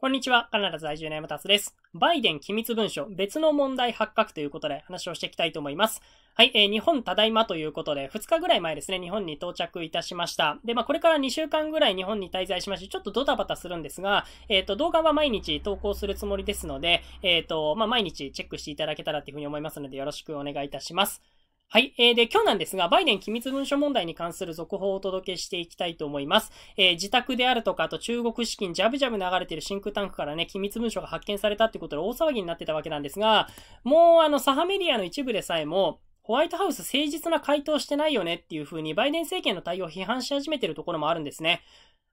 こんにちは。カナダ在住の山達です。バイデン機密文書、別の問題発覚ということで話をしていきたいと思います。はい、えー、日本ただいまということで、2日ぐらい前ですね、日本に到着いたしました。で、まあ、これから2週間ぐらい日本に滞在しまして、ちょっとドタバタするんですが、えっ、ー、と、動画は毎日投稿するつもりですので、えっ、ー、と、まあ、毎日チェックしていただけたらっていうふうに思いますので、よろしくお願いいたします。はい。えー、で、今日なんですが、バイデン機密文書問題に関する続報をお届けしていきたいと思います。えー、自宅であるとか、あと中国資金、ジャブジャブ流れてるシンクタンクからね、機密文書が発見されたってことで大騒ぎになってたわけなんですが、もうあの、サハメディアの一部でさえも、ホワイトハウス誠実な回答してないよねっていうふうにバイデン政権の対応を批判し始めてるところもあるんですね。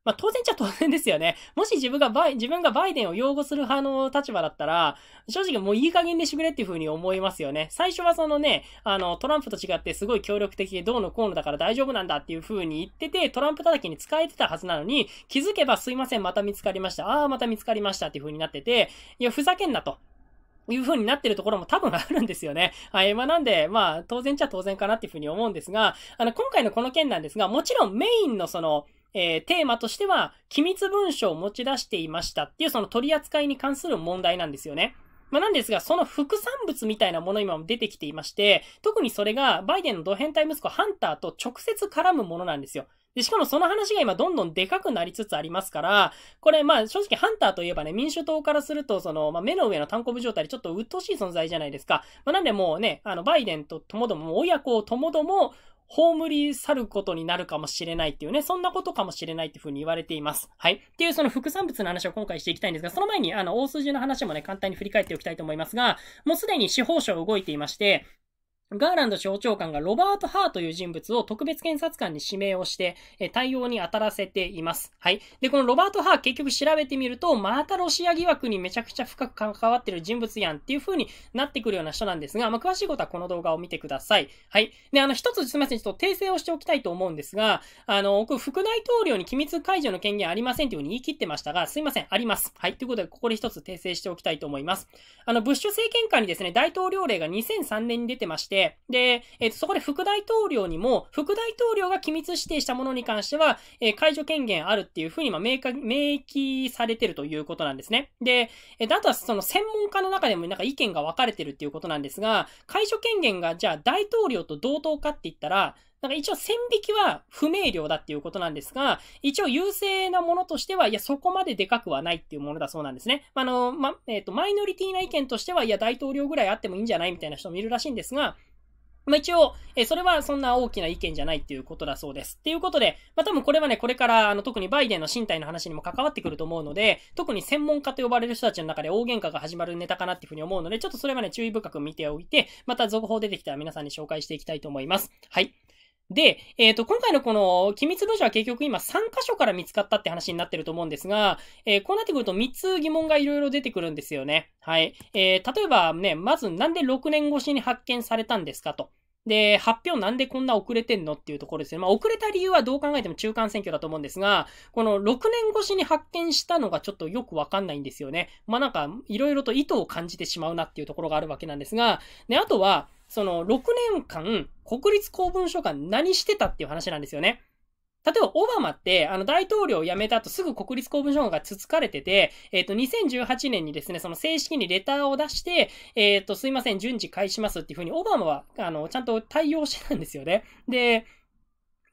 まあ、当然ちゃ当然ですよね。もし自分がバイ、自分がバイデンを擁護する派の立場だったら、正直もういい加減でしてくれっていう風に思いますよね。最初はそのね、あの、トランプと違ってすごい協力的でどうのこうのだから大丈夫なんだっていう風に言ってて、トランプ叩きに使えてたはずなのに、気づけばすいません、また見つかりました。ああ、また見つかりましたっていう風になってて、いや、ふざけんなと。いう風になってるところも多分あるんですよね。はい。まあなんで、まあ当然ちゃ当然かなっていう風に思うんですが、あの、今回のこの件なんですが、もちろんメインのその、えー、テーマとしては、機密文書を持ち出していましたっていうその取り扱いに関する問題なんですよね。まあ、なんですが、その副産物みたいなもの今も出てきていまして、特にそれがバイデンのド変態息子ハンターと直接絡むものなんですよ。で、しかもその話が今どんどんでかくなりつつありますから、これまあ正直ハンターといえばね、民主党からするとその、まあ、目の上の単行部状態でちょっと鬱陶しい存在じゃないですか。まあ、なんでもうね、あのバイデンとともども親子ともども葬り去ることになるかもしれないっていうね、そんなことかもしれないっていうふうに言われています。はい。っていうその副産物の話を今回していきたいんですが、その前にあの、大筋の話もね、簡単に振り返っておきたいと思いますが、もうすでに司法省動いていまして、ガーランド省長官がロバート・ハーという人物を特別検察官に指名をして、え対応に当たらせています。はい。で、このロバート・ハー結局調べてみると、またロシア疑惑にめちゃくちゃ深く関わってる人物やんっていう風になってくるような人なんですが、まあ、詳しいことはこの動画を見てください。はい。で、あの、一つすみません、ちょっと訂正をしておきたいと思うんですが、あの、僕、副大統領に機密解除の権限ありませんという風に言い切ってましたが、すいません、あります。はい。ということで、ここで一つ訂正しておきたいと思います。あの、ブッシュ政権下にですね、大統領令が2003年に出てまして、て、で、えっ、と、そこで副大統領にも、副大統領が機密指定したものに関しては、え解除権限あるっていうふうに、まあ、明記されてるということなんですね。で、えっ、と、あとはその専門家の中でもなんか意見が分かれてるっていうことなんですが、解除権限がじゃあ大統領と同等かって言ったら、なんか一応線引きは不明瞭だっていうことなんですが、一応優勢なものとしては、いや、そこまででかくはないっていうものだそうなんですね。あの、ま、えっ、ー、と、マイノリティな意見としては、いや、大統領ぐらいあってもいいんじゃないみたいな人もいるらしいんですが、まあ、一応、えそれはそんな大きな意見じゃないっていうことだそうです。っていうことで、まあ、多分これはね、これから、あの、特にバイデンの身体の話にも関わってくると思うので、特に専門家と呼ばれる人たちの中で大喧嘩が始まるネタかなっていうふうに思うので、ちょっとそれはね、注意深く見ておいて、また続報出てきたら皆さんに紹介していきたいと思います。はい。で、えっ、ー、と、今回のこの機密文書は結局今3箇所から見つかったって話になってると思うんですが、えー、こうなってくると3つ疑問がいろいろ出てくるんですよね。はい。えー、例えばね、まずなんで6年越しに発見されたんですかと。で、発表なんでこんな遅れてんのっていうところですね。まあ、遅れた理由はどう考えても中間選挙だと思うんですが、この6年越しに発見したのがちょっとよくわかんないんですよね。まあ、なんか、いろいろと意図を感じてしまうなっていうところがあるわけなんですが、で、あとは、その6年間、国立公文書館何してたっていう話なんですよね。例えばオバマって、あの、大統領を辞めた後すぐ国立公文書館がつつかれてて、えっ、ー、と、2018年にですね、その正式にレターを出して、えっ、ー、と、すいません、順次返しますっていうふうに、オバマは、あの、ちゃんと対応してたんですよね。で、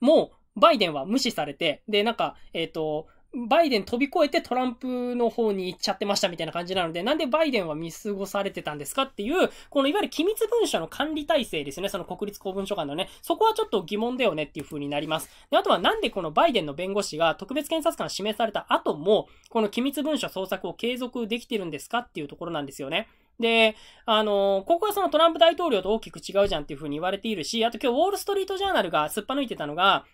もう、バイデンは無視されて、で、なんか、えっ、ー、と、バイデン飛び越えてトランプの方に行っちゃってましたみたいな感じなので、なんでバイデンは見過ごされてたんですかっていう、このいわゆる機密文書の管理体制ですよね。その国立公文書館のね。そこはちょっと疑問だよねっていう風になります。で、あとはなんでこのバイデンの弁護士が特別検察官指名された後も、この機密文書捜索を継続できてるんですかっていうところなんですよね。で、あのー、ここはそのトランプ大統領と大きく違うじゃんっていう風に言われているし、あと今日ウォールストリートジャーナルがすっぱ抜いてたのが、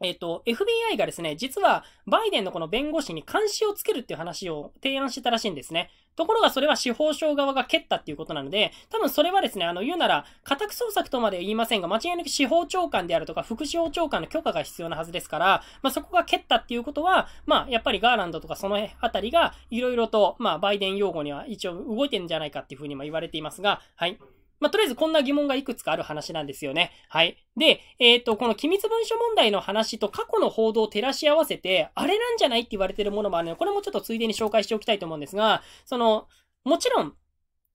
えっ、ー、と、FBI がですね、実はバイデンのこの弁護士に監視をつけるっていう話を提案してたらしいんですね。ところがそれは司法省側が蹴ったっていうことなので、多分それはですね、あの、言うなら、家宅捜索とまで言いませんが、間違いなく司法長官であるとか、副司法長官の許可が必要なはずですから、まあ、そこが蹴ったっていうことは、まあ、やっぱりガーランドとかそのあたりが、いろいろと、まあ、バイデン用語には一応動いてんじゃないかっていうふうにも言われていますが、はい。まあ、とりあえずこんな疑問がいくつかある話なんですよね。はい。で、えっ、ー、と、この機密文書問題の話と過去の報道を照らし合わせて、あれなんじゃないって言われてるものもあるので、これもちょっとついでに紹介しておきたいと思うんですが、その、もちろん、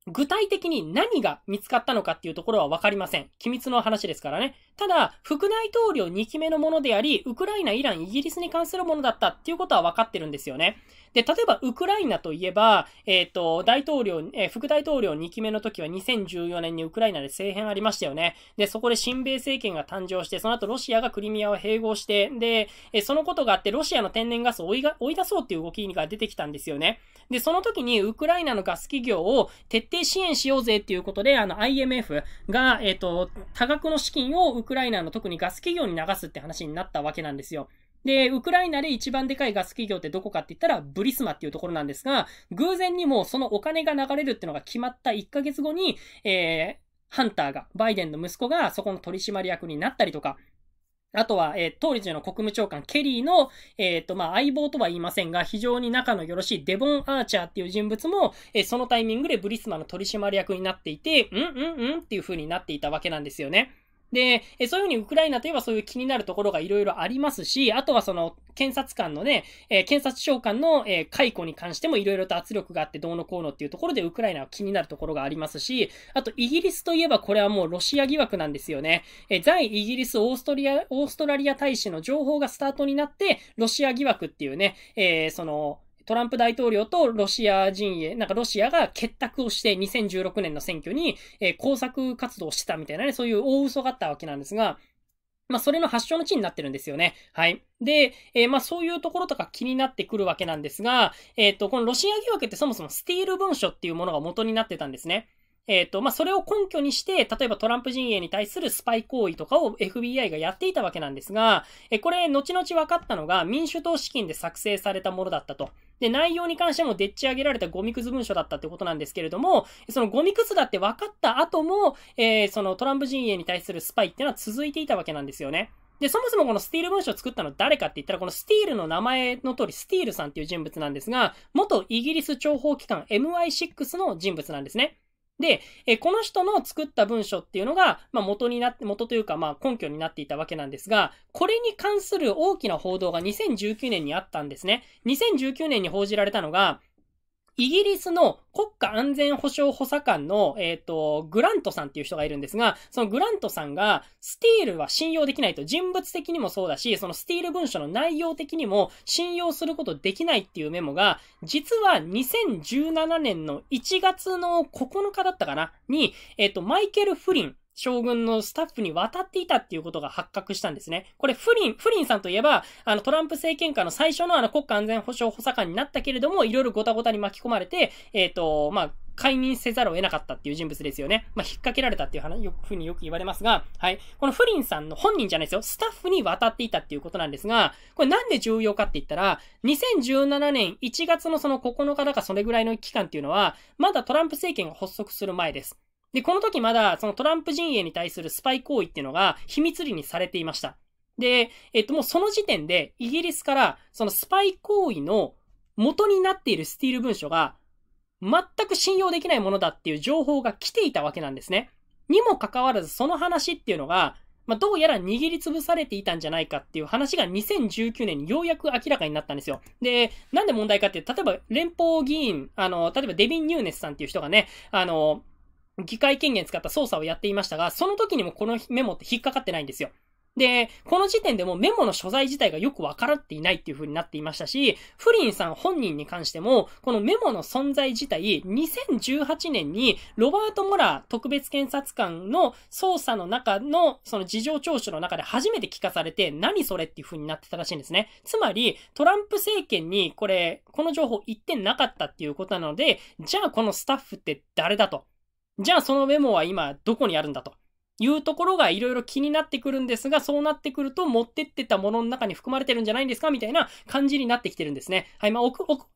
具体的に何が見つかったのかっていうところはわかりません。機密の話ですからね。ただ、副大統領2期目のものであり、ウクライナ、イラン、イギリスに関するものだったっていうことはわかってるんですよね。で、例えば、ウクライナといえば、えっ、ー、と、大統領、えー、副大統領2期目の時は2014年にウクライナで政変ありましたよね。で、そこで新米政権が誕生して、その後ロシアがクリミアを併合して、で、えー、そのことがあって、ロシアの天然ガスを追いが追い出そうっていう動きが出てきたんですよね。で、その時にウクライナのガス企業をで支援しようぜっていうことで、あの IMF が、えっ、ー、と、多額の資金をウクライナの特にガス企業に流すって話になったわけなんですよ。で、ウクライナで一番でかいガス企業ってどこかって言ったら、ブリスマっていうところなんですが、偶然にもそのお金が流れるってのが決まった1ヶ月後に、えー、ハンターが、バイデンの息子がそこの取締役になったりとか、あとは、えー、当時の国務長官、ケリーの、えっ、ー、と、まあ、相棒とは言いませんが、非常に仲のよろしいデボン・アーチャーっていう人物も、えー、そのタイミングでブリスマの取締役になっていて、うんうんうんっていう風になっていたわけなんですよね。で、そういうふうにウクライナといえばそういう気になるところがいろいろありますし、あとはその検察官のね、え検察長官の、え解雇に関してもいろいろと圧力があってどうのこうのっていうところでウクライナは気になるところがありますし、あとイギリスといえばこれはもうロシア疑惑なんですよね。え在イギリスオーストリア、オーストラリア大使の情報がスタートになって、ロシア疑惑っていうね、えー、その、トランプ大統領とロシア陣営、なんかロシアが結託をして2016年の選挙に、え工作活動をしてたみたいなね、そういう大嘘があったわけなんですが、まあ、それの発祥の地になってるんですよね。はい。で、えー、まあ、そういうところとか気になってくるわけなんですが、えっ、ー、と、このロシア疑惑ってそもそもスティール文書っていうものが元になってたんですね。えっ、ー、と、まあ、それを根拠にして、例えばトランプ陣営に対するスパイ行為とかを FBI がやっていたわけなんですが、えこれ、後々分かったのが民主党資金で作成されたものだったと。で、内容に関してもでっち上げられたゴミくず文書だったってことなんですけれども、そのゴミくずだって分かった後も、えー、そのトランプ陣営に対するスパイっていうのは続いていたわけなんですよね。で、そもそもこのスティール文書を作ったの誰かって言ったら、このスティールの名前の通り、スティールさんっていう人物なんですが、元イギリス諜報機関 MI6 の人物なんですね。で、えこの人の作った文書っていうのが、まあ、元になって、元というか、まあ、根拠になっていたわけなんですが、これに関する大きな報道が2019年にあったんですね。2019年に報じられたのが、イギリスの国家安全保障補佐官の、えっ、ー、と、グラントさんっていう人がいるんですが、そのグラントさんが、スティールは信用できないと、人物的にもそうだし、そのスティール文書の内容的にも信用することできないっていうメモが、実は2017年の1月の9日だったかなに、えっ、ー、と、マイケル・フリン将軍のスタッフに渡っていたっていうことが発覚したんですね。これ、フリン、フリンさんといえば、あの、トランプ政権下の最初のあの国家安全保障補佐官になったけれども、いろいろごたごたに巻き込まれて、えっ、ー、と、まあ、解任せざるを得なかったっていう人物ですよね。まあ、引っ掛けられたっていう話、よく、ふうによく言われますが、はい。このフリンさんの本人じゃないですよ。スタッフに渡っていたっていうことなんですが、これなんで重要かって言ったら、2017年1月のその9日だかそれぐらいの期間っていうのは、まだトランプ政権が発足する前です。で、この時まだ、そのトランプ陣営に対するスパイ行為っていうのが秘密裏にされていました。で、えっと、もうその時点で、イギリスから、そのスパイ行為の元になっているスティール文書が、全く信用できないものだっていう情報が来ていたわけなんですね。にもかかわらず、その話っていうのが、まあ、どうやら握りつぶされていたんじゃないかっていう話が2019年にようやく明らかになったんですよ。で、なんで問題かっていう、と、例えば連邦議員、あの、例えばデビン・ニューネスさんっていう人がね、あの、議会権限使った捜査をやっていましたが、その時にもこのメモって引っかかってないんですよ。で、この時点でもメモの所在自体がよくわからっていないっていう風になっていましたし、フリンさん本人に関しても、このメモの存在自体、2018年にロバート・モラー特別検察官の捜査の中の、その事情聴取の中で初めて聞かされて、何それっていう風になってたらしいんですね。つまり、トランプ政権にこれ、この情報言ってなかったっていうことなので、じゃあこのスタッフって誰だと。じゃあそのメモは今どこにあるんだというところがいろいろ気になってくるんですが、そうなってくると持ってってたものの中に含まれてるんじゃないんですかみたいな感じになってきてるんですね。はい、ま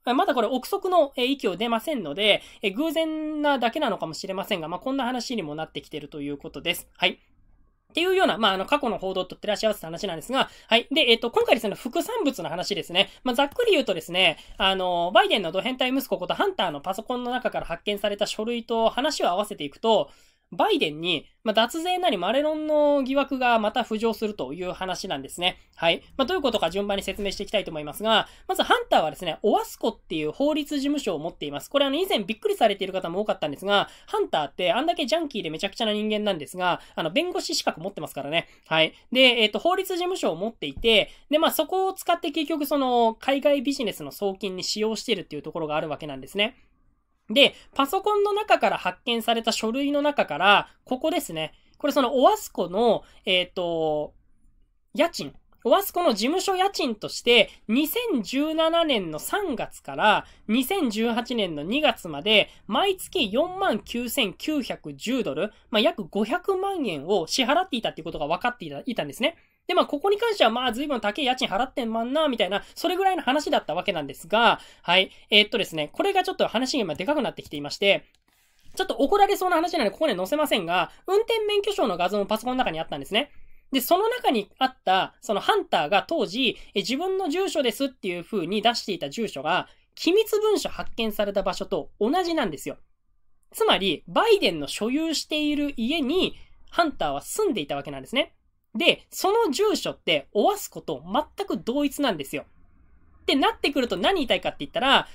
あ、まだこれ憶測の域を出ませんので、え偶然なだけなのかもしれませんが、まあ、こんな話にもなってきてるということです。はい。っていうような、まあ、あの、過去の報道と照らし合わせた話なんですが、はい。で、えっ、ー、と、今回ですね、副産物の話ですね。まあ、ざっくり言うとですね、あの、バイデンのド変態息子ことハンターのパソコンの中から発見された書類と話を合わせていくと、バイデンに、まあ、脱税なりマレロンの疑惑がまた浮上するという話なんですね。はい。まあ、どういうことか順番に説明していきたいと思いますが、まずハンターはですね、オワスコっていう法律事務所を持っています。これあの以前びっくりされている方も多かったんですが、ハンターってあんだけジャンキーでめちゃくちゃな人間なんですが、あの弁護士資格持ってますからね。はい。で、えっ、ー、と、法律事務所を持っていて、で、まあ、そこを使って結局その海外ビジネスの送金に使用しているっていうところがあるわけなんですね。で、パソコンの中から発見された書類の中から、ここですね。これそのオアスコの、えっ、ー、と、家賃。オアスコの事務所家賃として、2017年の3月から2018年の2月まで、毎月49,910ドル、まあ、約500万円を支払っていたっていうことが分かっていたんですね。で、まあ、ここに関しては、まあ、随分高い家賃払ってんまんな、みたいな、それぐらいの話だったわけなんですが、はい。えー、っとですね、これがちょっと話が今でかくなってきていまして、ちょっと怒られそうな話なので、ここに載せませんが、運転免許証の画像もパソコンの中にあったんですね。で、その中にあった、そのハンターが当時、え自分の住所ですっていう風に出していた住所が、機密文書発見された場所と同じなんですよ。つまり、バイデンの所有している家に、ハンターは住んでいたわけなんですね。で、その住所って、おわすこと全く同一なんですよ。ってなってくると何言いたいかって言ったら、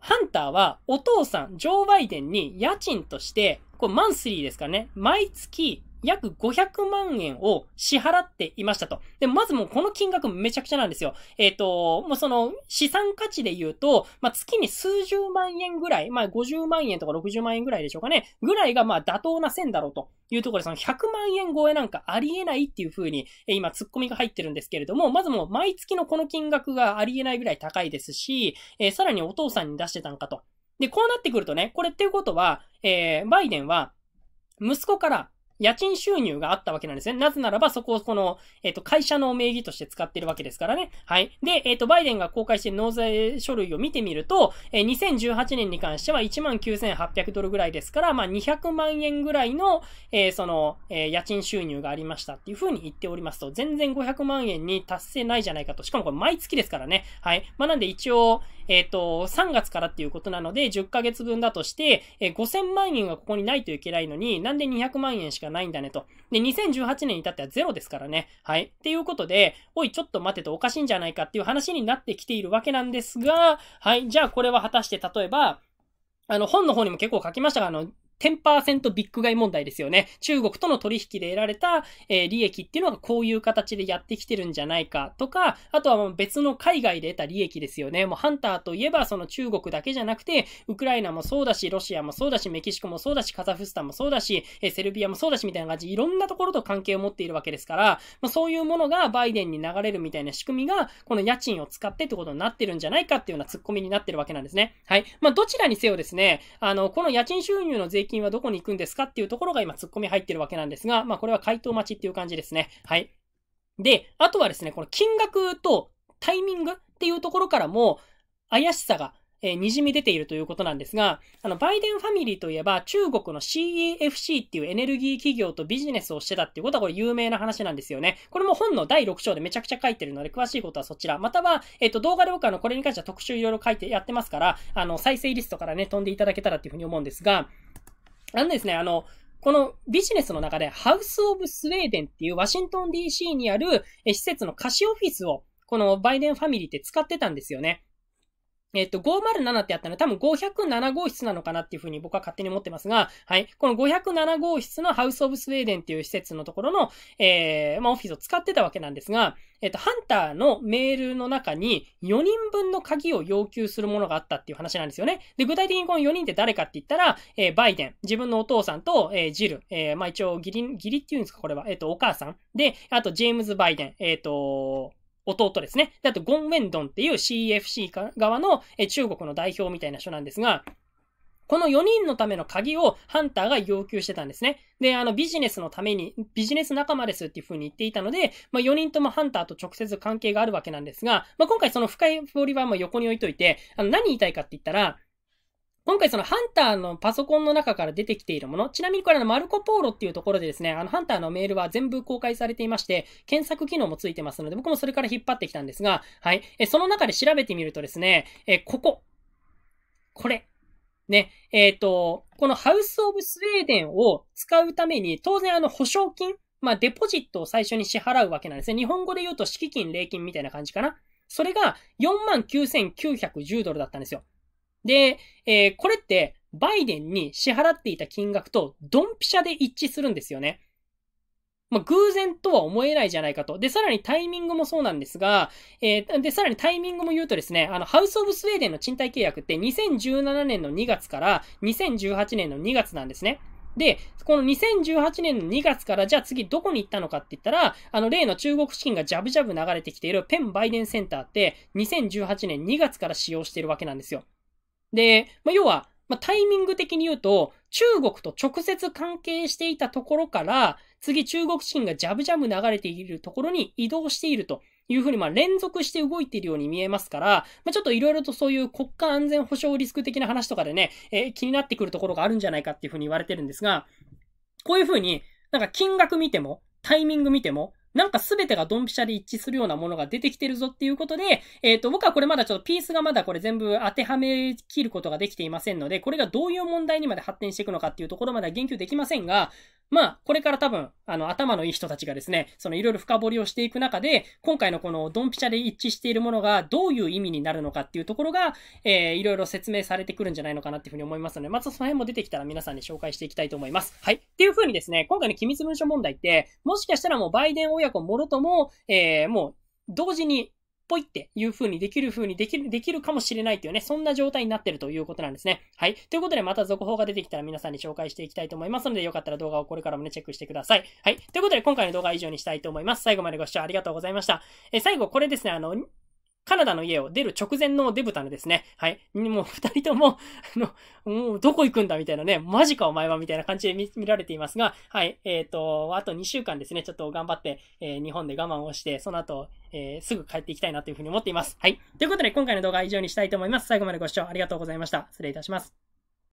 ハンターはお父さん、ジョー・バイデンに家賃として、これマンスリーですからね、毎月約500万円を支払っていましたと。で、まずもうこの金額めちゃくちゃなんですよ。えっ、ー、と、もうその資産価値で言うと、まあ、月に数十万円ぐらい、まあ、50万円とか60万円ぐらいでしょうかね、ぐらいがまあ妥当な線だろうというところで、その100万円超えなんかありえないっていう風に、え今突っ込みが入ってるんですけれども、まずもう毎月のこの金額がありえないぐらい高いですし、えー、さらにお父さんに出してたんかと。で、こうなってくるとね、これっていうことは、えー、バイデンは、息子から家賃収入があったわけなんですね。なぜならば、そこをこの、えっ、ー、と、会社の名義として使ってるわけですからね。はい。で、えっ、ー、と、バイデンが公開している納税書類を見てみると、えー、2018年に関しては19,800ドルぐらいですから、まあ、200万円ぐらいの、えー、その、えー、家賃収入がありましたっていうふうに言っておりますと、全然500万円に達成ないじゃないかと。しかもこれ毎月ですからね。はい。まあ、なんで一応、えっ、ー、と、3月からっていうことなので、10ヶ月分だとして、えー、5000万円がここにないといけないのに、なんで200万円しかないんだねと。で、2018年に至ってはゼロですからね。はい。っていうことで、おい、ちょっと待てとおかしいんじゃないかっていう話になってきているわけなんですが、はい。じゃあこれは果たして例えば、あの、本の方にも結構書きましたが、あの、10%ビッグ買い問題ですよね。中国との取引で得られた、えー、利益っていうのがこういう形でやってきてるんじゃないかとか、あとは別の海外で得た利益ですよね。もうハンターといえばその中国だけじゃなくて、ウクライナもそうだし、ロシアもそうだし、メキシコもそうだし、カザフスタンもそうだし、えー、セルビアもそうだしみたいな感じ、いろんなところと関係を持っているわけですから、まあ、そういうものがバイデンに流れるみたいな仕組みが、この家賃を使ってってことになってるんじゃないかっていうようなツッコミになってるわけなんですね。はい。まあ、どちらにせよですね、あの、この家賃収入の税金金はどこに行くんですかっていうところが今、ツッコミ入ってるわけなんですが、まあ、これは回答待ちっていう感じですね。はい。で、あとはですね、この金額とタイミングっていうところからも、怪しさが、えー、滲み出ているということなんですが、あの、バイデンファミリーといえば、中国の CEFC っていうエネルギー企業とビジネスをしてたっていうことは、これ有名な話なんですよね。これも本の第6章でめちゃくちゃ書いてるので、詳しいことはそちら。または、えっ、ー、と、動画で僕はのこれに関しては特集いろいろ書いてやってますから、あの、再生リストからね、飛んでいただけたらっていうふうに思うんですが、あのですね、あの、このビジネスの中で、ハウス・オブ・スウェーデンっていうワシントン DC にある施設の貸しオフィスを、このバイデンファミリーって使ってたんですよね。えっと、507ってあったのは多分507号室なのかなっていうふうに僕は勝手に思ってますが、はい。この507号室のハウス・オブ・スウェーデンっていう施設のところの、えー、まあ、オフィスを使ってたわけなんですが、えっと、ハンターのメールの中に4人分の鍵を要求するものがあったっていう話なんですよね。で、具体的にこの4人って誰かって言ったら、えー、バイデン、自分のお父さんと、えー、ジル、えー、まあ、一応、ギリ、ギリっていうんですか、これは。えっと、お母さん。で、あと、ジェームズ・バイデン、えっと、弟ですね。で、あと、ゴン・ウェンドンっていう CFC 側の中国の代表みたいな人なんですが、この4人のための鍵をハンターが要求してたんですね。で、あの、ビジネスのために、ビジネス仲間ですっていう風に言っていたので、まあ、4人ともハンターと直接関係があるわけなんですが、まあ、今回その深い掘りはま横に置いといて、あの、何言いたいかって言ったら、今回そのハンターのパソコンの中から出てきているもの、ちなみにこれあのマルコ・ポーロっていうところでですね、あのハンターのメールは全部公開されていまして、検索機能もついてますので、僕もそれから引っ張ってきたんですが、はい。え、その中で調べてみるとですね、え、ここ。これ。ね。えっ、ー、と、このハウス・オブ・スウェーデンを使うために、当然あの保証金、まあデポジットを最初に支払うわけなんですね。日本語で言うと敷金、礼金みたいな感じかな。それが49,910ドルだったんですよ。で、えー、これって、バイデンに支払っていた金額とドンピシャで一致するんですよね。まあ、偶然とは思えないじゃないかと。で、さらにタイミングもそうなんですが、えー、で、さらにタイミングも言うとですね、あの、ハウス・オブ・スウェーデンの賃貸契約って2017年の2月から2018年の2月なんですね。で、この2018年の2月から、じゃあ次どこに行ったのかって言ったら、あの例の中国資金がジャブジャブ流れてきているペン・バイデンセンターって2018年2月から使用しているわけなんですよ。で、まあ、要は、まあ、タイミング的に言うと、中国と直接関係していたところから、次中国人がジャブジャブ流れているところに移動しているというふうに、まあ、連続して動いているように見えますから、まあ、ちょっといろいろとそういう国家安全保障リスク的な話とかでね、えー、気になってくるところがあるんじゃないかっていうふうに言われてるんですが、こういうふうに、なんか金額見ても、タイミング見ても、なんか全てがドンピシャで一致するようなものが出てきてるぞっていうことで、えっ、ー、と、僕はこれまだちょっとピースがまだこれ全部当てはめきることができていませんので、これがどういう問題にまで発展していくのかっていうところまでは言及できませんが、まあ、これから多分、あの、頭のいい人たちがですね、そのいろいろ深掘りをしていく中で、今回のこのドンピシャで一致しているものがどういう意味になるのかっていうところが、えー、いろいろ説明されてくるんじゃないのかなっていうふうに思いますので、またその辺も出てきたら皆さんに紹介していきたいと思います。はい。っていうふうにですね、今回の機密文書問題って、もしかしたらもうバイデン親子もろとも、えー、もう、同時にぽいっていう風にできる風にできる、できるかもしれないというね、そんな状態になってるということなんですね。はい。ということで、また続報が出てきたら皆さんに紹介していきたいと思いますので、よかったら動画をこれからもね、チェックしてください。はい。ということで、今回の動画は以上にしたいと思います。最後までご視聴ありがとうございました。え、最後、これですね、あの、カナダの家を出る直前のデブタのですね、はい、もう二人とも、あの、もうどこ行くんだみたいなね、マジかお前はみたいな感じで見見られていますが、はい、えっ、ー、と、あと2週間ですね、ちょっと頑張って、えー、日本で我慢をして、その後、えー、すぐ帰っていきたいなというふうに思っています。はい。ということで、今回の動画は以上にしたいと思います。最後までご視聴ありがとうございました。失礼いたします。